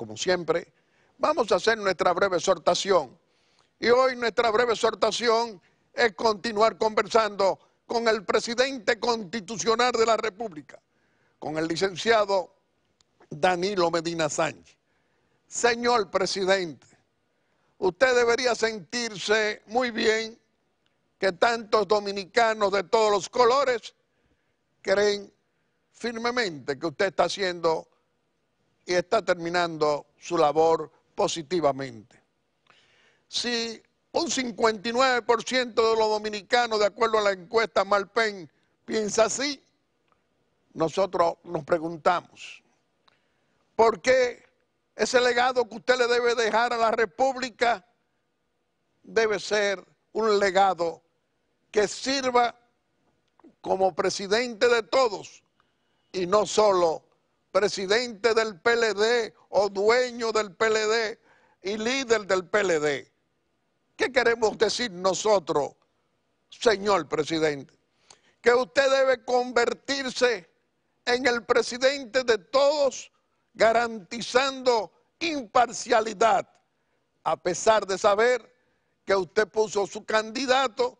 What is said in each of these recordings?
como siempre, vamos a hacer nuestra breve exhortación. Y hoy nuestra breve exhortación es continuar conversando con el presidente constitucional de la República, con el licenciado Danilo Medina Sánchez. Señor presidente, usted debería sentirse muy bien que tantos dominicanos de todos los colores creen firmemente que usted está haciendo y está terminando su labor positivamente. Si un 59% de los dominicanos, de acuerdo a la encuesta Malpen, piensa así, nosotros nos preguntamos, ¿por qué ese legado que usted le debe dejar a la República debe ser un legado que sirva como presidente de todos y no solo presidente del PLD o dueño del PLD y líder del PLD. ¿Qué queremos decir nosotros, señor presidente? Que usted debe convertirse en el presidente de todos, garantizando imparcialidad, a pesar de saber que usted puso su candidato,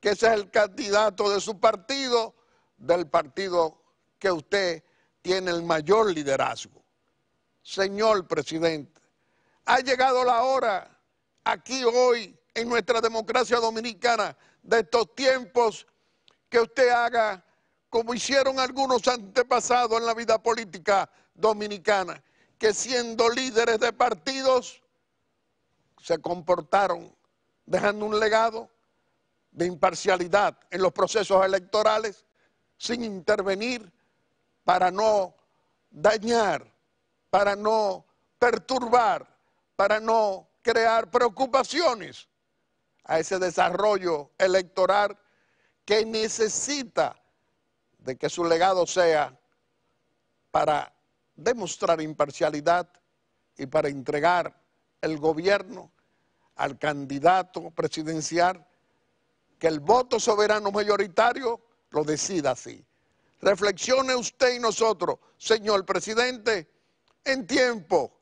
que ese es el candidato de su partido, del partido que usted tiene el mayor liderazgo. Señor presidente, ha llegado la hora aquí hoy en nuestra democracia dominicana de estos tiempos que usted haga como hicieron algunos antepasados en la vida política dominicana, que siendo líderes de partidos se comportaron dejando un legado de imparcialidad en los procesos electorales sin intervenir para no dañar, para no perturbar, para no crear preocupaciones a ese desarrollo electoral que necesita de que su legado sea para demostrar imparcialidad y para entregar el gobierno al candidato presidencial, que el voto soberano mayoritario lo decida así. Reflexione usted y nosotros, señor presidente, en tiempo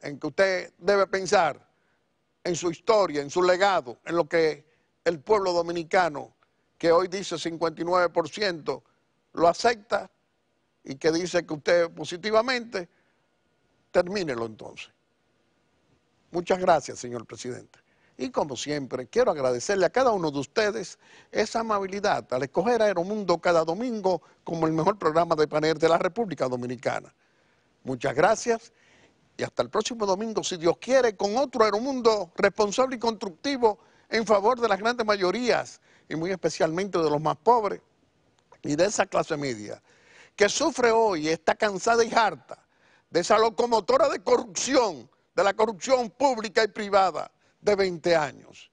en que usted debe pensar en su historia, en su legado, en lo que el pueblo dominicano, que hoy dice 59%, lo acepta y que dice que usted positivamente, termínelo entonces. Muchas gracias, señor presidente. Y como siempre, quiero agradecerle a cada uno de ustedes esa amabilidad al escoger Aeromundo cada domingo como el mejor programa de panel de la República Dominicana. Muchas gracias y hasta el próximo domingo, si Dios quiere, con otro Aeromundo responsable y constructivo en favor de las grandes mayorías y muy especialmente de los más pobres y de esa clase media que sufre hoy, está cansada y harta de esa locomotora de corrupción, de la corrupción pública y privada de 20 años.